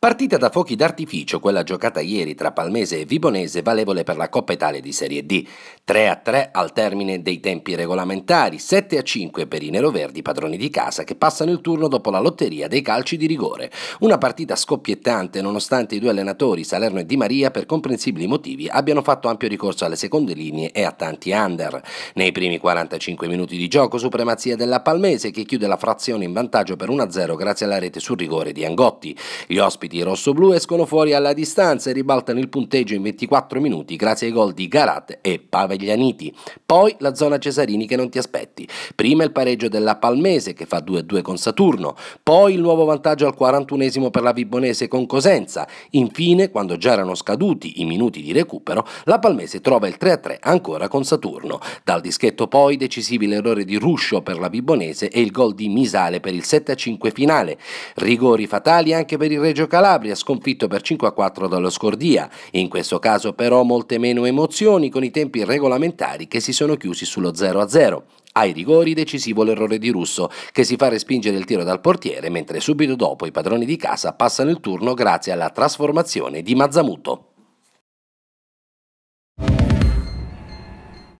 Partita da fuochi d'artificio, quella giocata ieri tra Palmese e Vibonese valevole per la Coppa Italia di Serie D. 3 a 3 al termine dei tempi regolamentari, 7 a 5 per i neroverdi padroni di casa che passano il turno dopo la lotteria dei calci di rigore. Una partita scoppiettante nonostante i due allenatori Salerno e Di Maria per comprensibili motivi abbiano fatto ampio ricorso alle seconde linee e a tanti under. Nei primi 45 minuti di gioco supremazia della Palmese che chiude la frazione in vantaggio per 1-0 grazie alla rete sul rigore di Angotti. Gli ospiti soliti i rossoblù escono fuori alla distanza e ribaltano il punteggio in 24 minuti grazie ai gol di Garat e Paveglianiti. Poi la zona Cesarini che non ti aspetti. Prima il pareggio della Palmese che fa 2-2 con Saturno, poi il nuovo vantaggio al 41 esimo per la Vibonese con Cosenza. Infine, quando già erano scaduti i minuti di recupero, la Palmese trova il 3-3 ancora con Saturno. Dal dischetto poi decisivi l'errore di Ruscio per la Vibonese e il gol di Misale per il 7-5 finale. Rigori fatali anche per il Reggio Calabria Calabria, sconfitto per 5-4 dallo Scordia. In questo caso però molte meno emozioni con i tempi regolamentari che si sono chiusi sullo 0-0. Ai rigori decisivo l'errore di Russo, che si fa respingere il tiro dal portiere, mentre subito dopo i padroni di casa passano il turno grazie alla trasformazione di Mazzamuto.